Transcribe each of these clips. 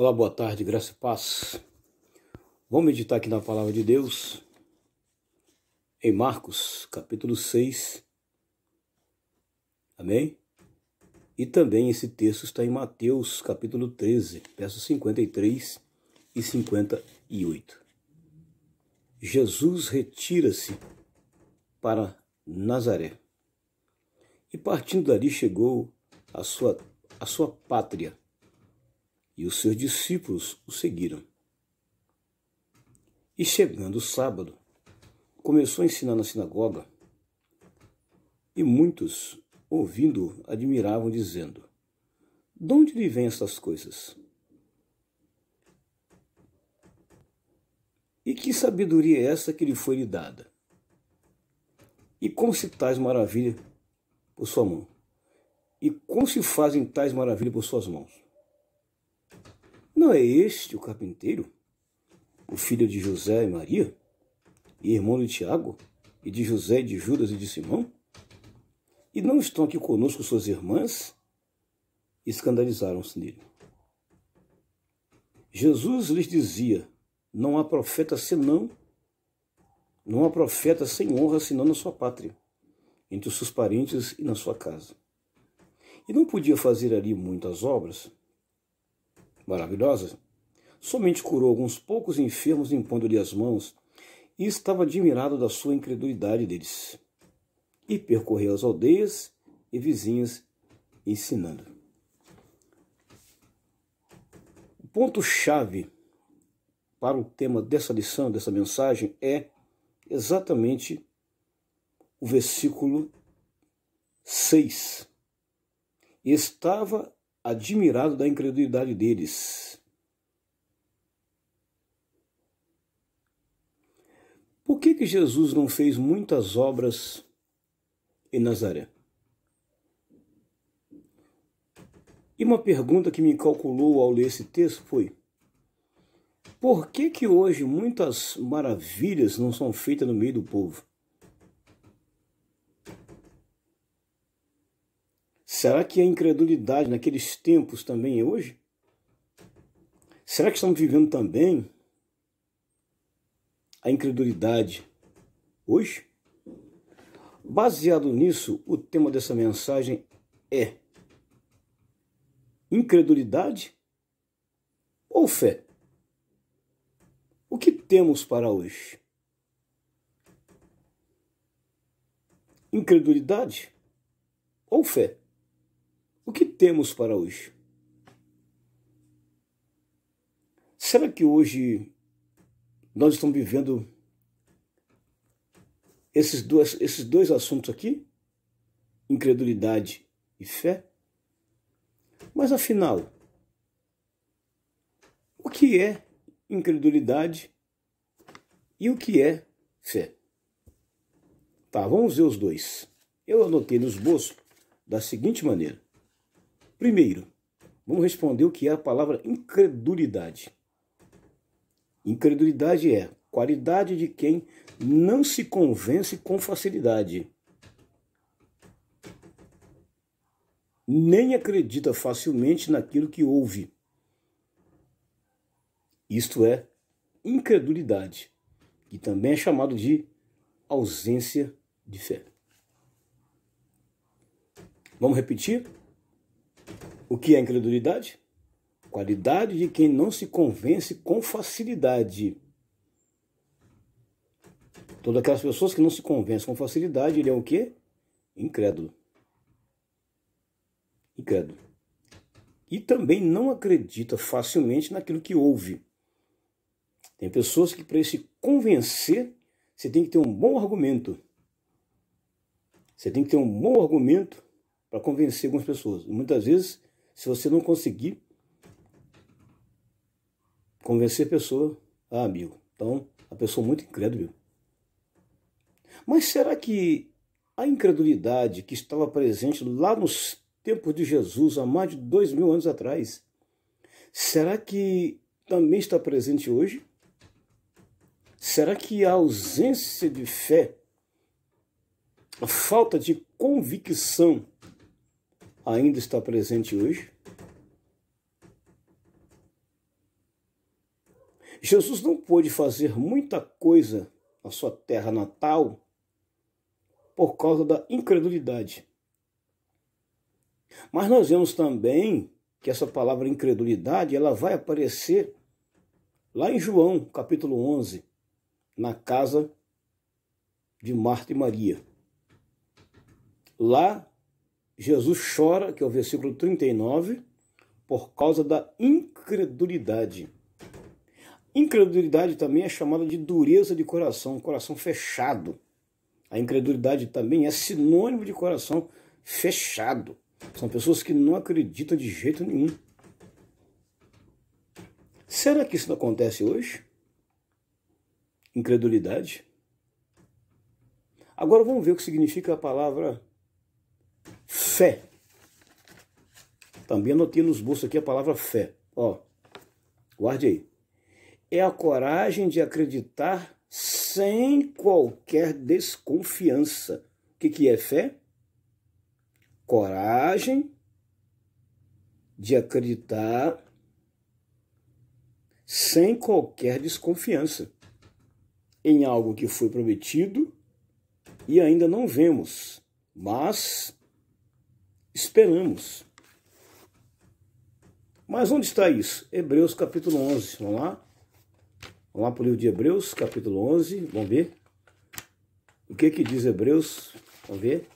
Olá, boa tarde, graça e paz. Vamos meditar aqui na palavra de Deus, em Marcos, capítulo 6. Amém? E também esse texto está em Mateus, capítulo 13, versos 53 e 58. Jesus retira-se para Nazaré. E partindo dali chegou à sua, à sua pátria, e os seus discípulos o seguiram. E chegando o sábado, começou a ensinar na sinagoga, e muitos, ouvindo-o, admiravam, dizendo: De onde lhe vêm essas coisas? E que sabedoria é essa que lhe foi lhe dada? E como se tais maravilha por sua mão? E como se fazem tais maravilhas por suas mãos? Não é este o carpinteiro, o filho de José e Maria, e irmão de Tiago, e de José e de Judas e de Simão? E não estão aqui conosco suas irmãs? Escandalizaram-se nele. Jesus lhes dizia: Não há profeta senão, não há profeta sem honra senão na sua pátria, entre os seus parentes e na sua casa. E não podia fazer ali muitas obras, maravilhosa, somente curou alguns poucos enfermos impondo-lhe as mãos e estava admirado da sua incredulidade deles. E percorreu as aldeias e vizinhas ensinando. O ponto-chave para o tema dessa lição, dessa mensagem, é exatamente o versículo 6. Estava admirado da incredulidade deles. Por que, que Jesus não fez muitas obras em Nazaré? E uma pergunta que me calculou ao ler esse texto foi: por que, que hoje muitas maravilhas não são feitas no meio do povo? Será que a incredulidade naqueles tempos também é hoje? Será que estamos vivendo também a incredulidade hoje? Baseado nisso, o tema dessa mensagem é incredulidade ou fé? O que temos para hoje? Incredulidade ou fé? O que temos para hoje? Será que hoje nós estamos vivendo esses, dois esses dois assuntos aqui? Incredulidade e fé? Mas afinal, o que é incredulidade e o que é fé? Tá, vamos ver os dois. Eu anotei no esboço da seguinte maneira: Primeiro, vamos responder o que é a palavra incredulidade. Incredulidade é qualidade de quem não se convence com facilidade, nem acredita facilmente naquilo que ouve. Isto é incredulidade, que também é chamado de ausência de fé. Vamos repetir? O que é incredulidade? Qualidade de quem não se convence com facilidade. Todas aquelas pessoas que não se convencem com facilidade, ele é o quê? Incrédulo. Incrédulo. E também não acredita facilmente naquilo que ouve. Tem pessoas que, para se convencer, você tem que ter um bom argumento. Você tem que ter um bom argumento para convencer algumas pessoas. E muitas vezes se você não conseguir convencer a pessoa, ah, amigo, então a pessoa é muito incrédula. Mas será que a incredulidade que estava presente lá nos tempos de Jesus, há mais de dois mil anos atrás, será que também está presente hoje? Será que a ausência de fé, a falta de convicção ainda está presente hoje? Jesus não pôde fazer muita coisa na sua terra natal por causa da incredulidade. Mas nós vemos também que essa palavra incredulidade ela vai aparecer lá em João, capítulo 11, na casa de Marta e Maria. Lá Jesus chora, que é o versículo 39, por causa da incredulidade. Incredulidade também é chamada de dureza de coração, coração fechado. A incredulidade também é sinônimo de coração fechado. São pessoas que não acreditam de jeito nenhum. Será que isso não acontece hoje? Incredulidade? Agora vamos ver o que significa a palavra fé. Também anotei nos bolsos aqui a palavra fé. Ó, guarde aí. É a coragem de acreditar sem qualquer desconfiança. O que, que é fé? Coragem de acreditar sem qualquer desconfiança em algo que foi prometido e ainda não vemos, mas esperamos. Mas onde está isso? Hebreus capítulo 11, vamos lá? Vamos lá para o livro de Hebreus, capítulo 11, vamos ver. O que que diz Hebreus? Vamos ver.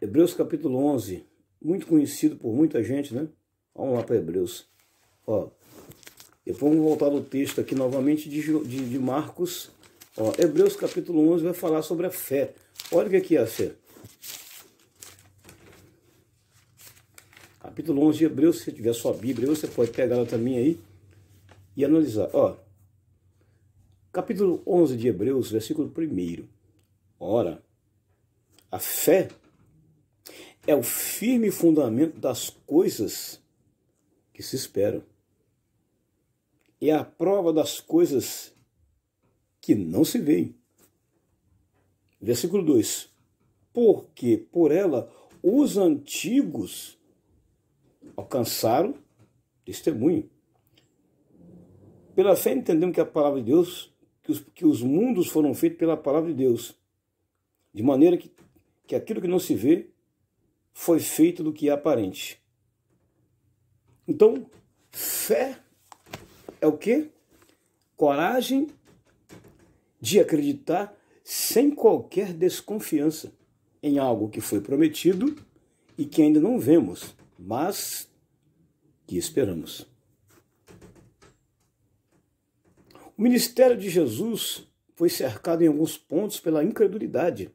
Hebreus capítulo 11, muito conhecido por muita gente, né? Vamos lá para Hebreus. Ó, depois vamos voltar no texto aqui novamente de, de, de Marcos. Ó, Hebreus capítulo 11 vai falar sobre a fé. Olha o que é a fé. capítulo 11 de Hebreus, se tiver sua Bíblia, você pode pegar ela também aí e analisar. Ó, capítulo 11 de Hebreus, versículo 1. Ora, a fé é o firme fundamento das coisas que se esperam. É a prova das coisas que não se veem. Versículo 2. Porque por ela os antigos alcançaram testemunho. Pela fé entendemos que a palavra de Deus, que os, que os mundos foram feitos pela palavra de Deus, de maneira que, que aquilo que não se vê foi feito do que é aparente. Então, fé é o que? Coragem de acreditar sem qualquer desconfiança em algo que foi prometido e que ainda não vemos mas que esperamos. O ministério de Jesus foi cercado em alguns pontos pela incredulidade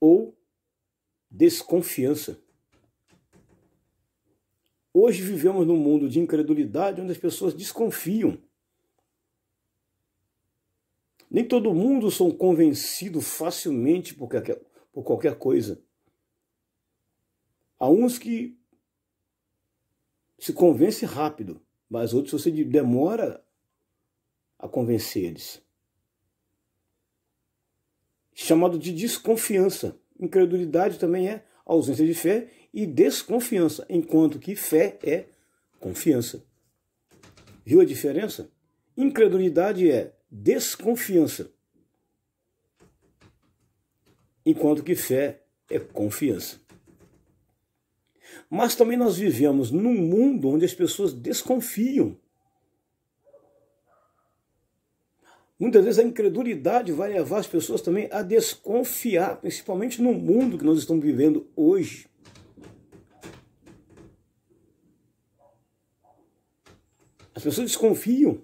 ou desconfiança. Hoje vivemos num mundo de incredulidade onde as pessoas desconfiam. Nem todo mundo são convencido facilmente por qualquer, por qualquer coisa. Há uns que se convence rápido, mas outros você demora a convencer eles. Chamado de desconfiança. Incredulidade também é ausência de fé e desconfiança, enquanto que fé é confiança. Viu a diferença? Incredulidade é desconfiança, enquanto que fé é confiança. Mas também nós vivemos num mundo onde as pessoas desconfiam. Muitas vezes a incredulidade vai levar as pessoas também a desconfiar, principalmente no mundo que nós estamos vivendo hoje. As pessoas desconfiam.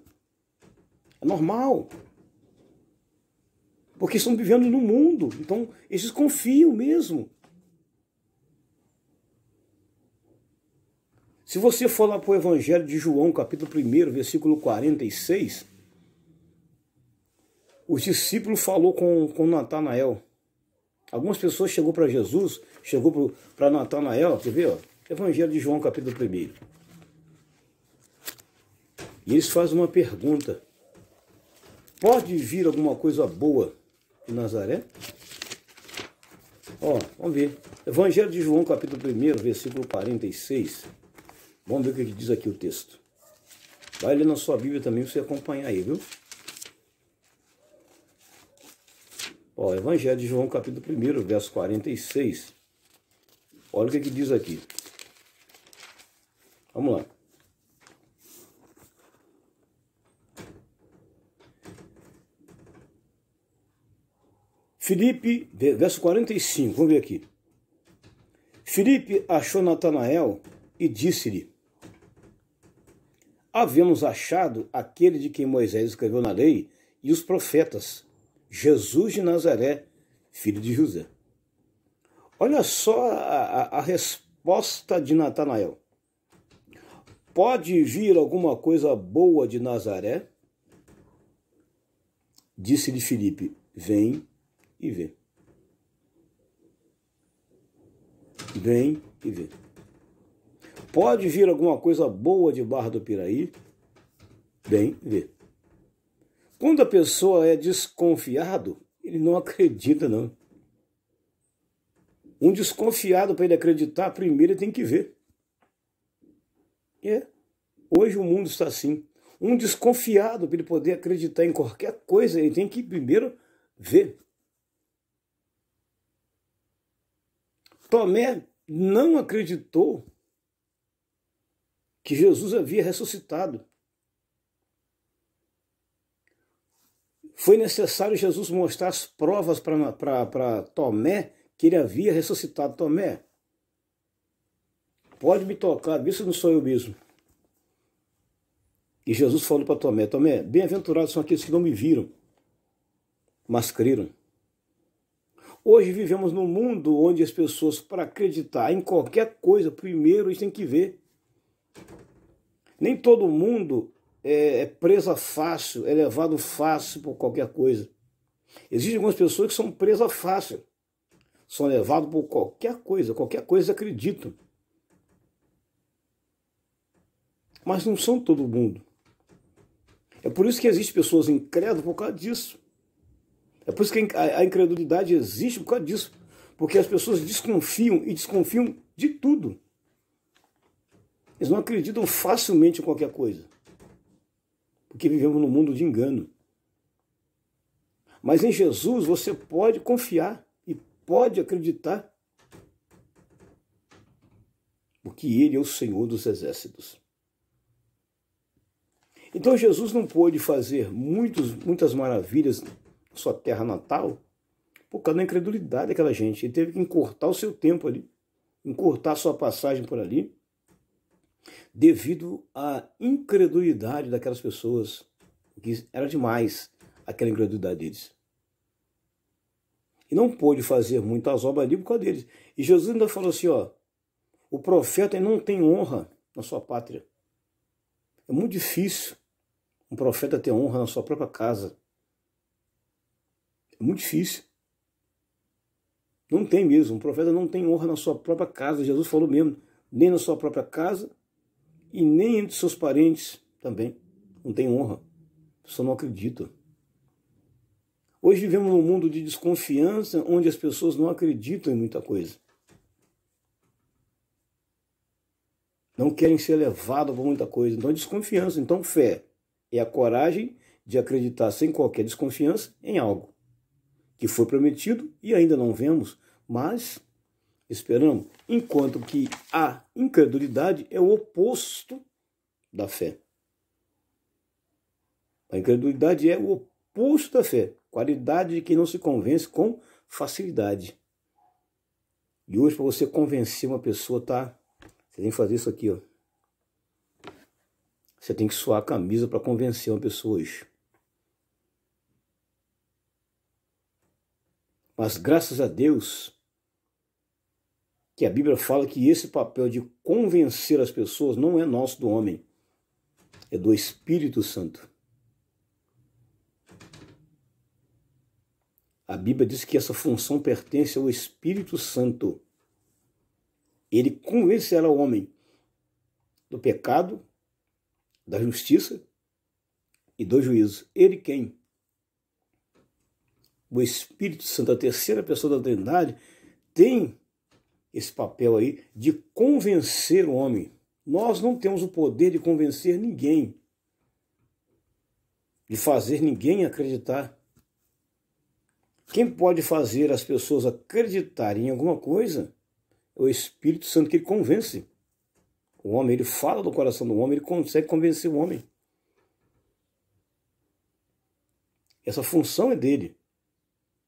É normal. Porque estão vivendo no mundo. Então, eles desconfiam mesmo. Se você for lá para o Evangelho de João, capítulo 1, versículo 46, os discípulos falou com, com Natanael. Algumas pessoas chegou para Jesus, chegou para Natanael, quer ver? Evangelho de João, capítulo 1. E eles fazem uma pergunta. Pode vir alguma coisa boa de Nazaré? Ó, vamos ver. Evangelho de João, capítulo 1, versículo 46. Vamos ver o que diz aqui o texto. Vai ler na sua Bíblia também você acompanhar aí, viu? Ó, Evangelho de João, capítulo 1, verso 46. Olha o que, que diz aqui. Vamos lá. Filipe, verso 45, vamos ver aqui. Filipe achou Natanael e disse-lhe: Havemos achado aquele de quem Moisés escreveu na lei e os profetas, Jesus de Nazaré, filho de José. Olha só a, a, a resposta de Natanael. Pode vir alguma coisa boa de Nazaré? Disse-lhe Filipe: Vem e vê. Vem e vê. Pode vir alguma coisa boa de Barra do Piraí? Bem vê. Quando a pessoa é desconfiado, ele não acredita, não. Um desconfiado, para ele acreditar, primeiro ele tem que ver. É. Hoje o mundo está assim. Um desconfiado, para ele poder acreditar em qualquer coisa, ele tem que primeiro ver. Tomé não acreditou que Jesus havia ressuscitado. Foi necessário Jesus mostrar as provas para Tomé que ele havia ressuscitado. Tomé, pode me tocar, isso não sou eu mesmo. E Jesus falou para Tomé: Tomé, bem-aventurados são aqueles que não me viram, mas creram. Hoje vivemos num mundo onde as pessoas, para acreditar em qualquer coisa, primeiro eles têm que ver. Nem todo mundo é, é, presa fácil, é levado fácil por qualquer coisa. Existem algumas pessoas que são presa fácil, são levadas por qualquer coisa, qualquer coisa acreditam. Mas não são todo mundo. É por isso que existem pessoas incrédulas por causa disso. É por isso que a incredulidade existe por causa disso. Porque as pessoas desconfiam e desconfiam de tudo. Eles não acreditam facilmente em qualquer coisa, porque vivemos num mundo de engano. Mas em Jesus você pode confiar e pode acreditar, porque Ele é o Senhor dos exércitos. Então Jesus não pôde fazer muitos, muitas maravilhas na sua terra natal por causa da incredulidade daquela gente. Ele teve que encurtar o seu tempo ali, encurtar a sua passagem por ali, devido à incredulidade daquelas pessoas, que era demais aquela incredulidade deles. E não pôde fazer muitas obras ali por causa deles. E Jesus ainda falou assim: ó, o profeta não tem honra na sua pátria. É muito difícil um profeta ter honra na sua própria casa. É muito difícil. Não tem mesmo. Um profeta não tem honra na sua própria casa. Jesus falou mesmo, nem na sua própria casa e nem entre seus parentes também. Não tem honra. A pessoa não acredita. Hoje vivemos num mundo de desconfiança onde as pessoas não acreditam em muita coisa. Não querem ser levadas por muita coisa. Então, é desconfiança. Então, fé é a coragem de acreditar sem qualquer desconfiança em algo que foi prometido e ainda não vemos, mas esperamos, enquanto que a incredulidade é o oposto da fé. A incredulidade é o oposto da fé, qualidade de quem não se convence com facilidade. E hoje, para você convencer uma pessoa, tá? Você tem que fazer isso aqui, ó. Você tem que suar a camisa para convencer uma pessoa hoje. Mas graças a Deus, que a Bíblia fala que esse papel de convencer as pessoas não é nosso do homem, é do Espírito Santo. A Bíblia diz que essa função pertence ao Espírito Santo. Ele convencerá o homem do pecado, da justiça e do juízo. Ele quem? O Espírito Santo, a terceira pessoa da Trindade, tem esse papel aí de convencer o homem. Nós não temos o poder de convencer ninguém, de fazer ninguém acreditar. Quem pode fazer as pessoas acreditarem em alguma coisa é o Espírito Santo que ele convence. O homem, ele fala do coração do homem, ele consegue convencer o homem. Essa função é dele.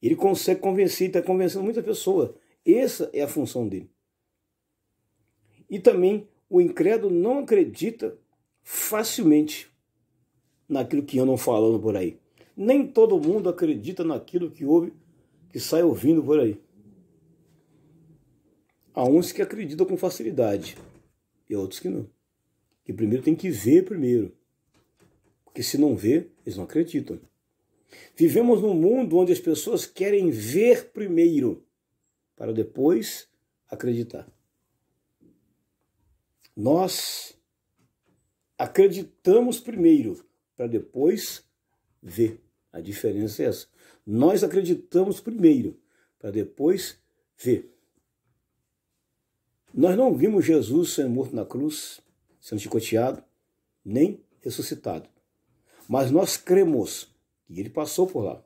Ele consegue convencer, está convencendo muita pessoa essa é a função dele. E também o incrédulo não acredita facilmente naquilo que andam falando por aí. Nem todo mundo acredita naquilo que ouve, que sai ouvindo por aí. Há uns que acreditam com facilidade e outros que não. Que primeiro tem que ver primeiro. Porque se não ver, eles não acreditam. Vivemos num mundo onde as pessoas querem ver primeiro para depois acreditar. Nós acreditamos primeiro para depois ver. A diferença é essa. Nós acreditamos primeiro para depois ver. Nós não vimos Jesus sendo morto na cruz, sendo chicoteado, nem ressuscitado. Mas nós cremos que ele passou por lá.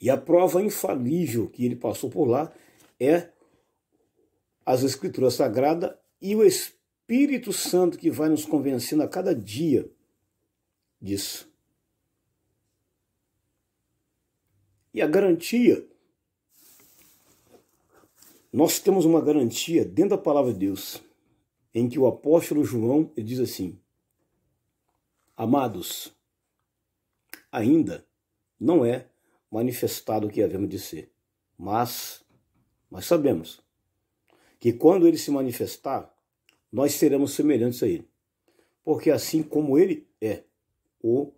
E a prova infalível que ele passou por lá é as Escrituras Sagradas e o Espírito Santo que vai nos convencendo a cada dia disso. E a garantia. Nós temos uma garantia dentro da palavra de Deus, em que o apóstolo João diz assim: Amados, ainda não é manifestado o que havemos de ser. Mas nós sabemos que quando ele se manifestar, nós seremos semelhantes a ele, porque assim como ele é, o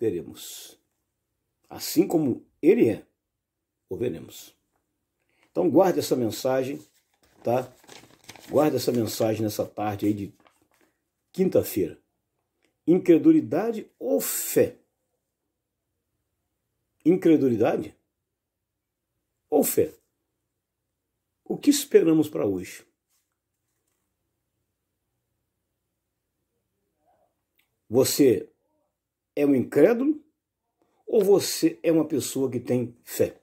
veremos. Assim como ele é, o veremos. Então guarde essa mensagem, tá? Guarde essa mensagem nessa tarde aí de quinta-feira. Incredulidade ou fé? incredulidade ou fé? O que esperamos para hoje? Você é um incrédulo ou você é uma pessoa que tem fé?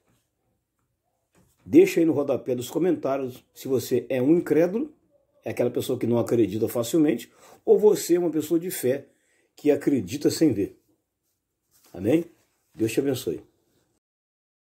Deixa aí no rodapé dos comentários se você é um incrédulo, é aquela pessoa que não acredita facilmente, ou você é uma pessoa de fé que acredita sem ver. Amém? Deus te abençoe.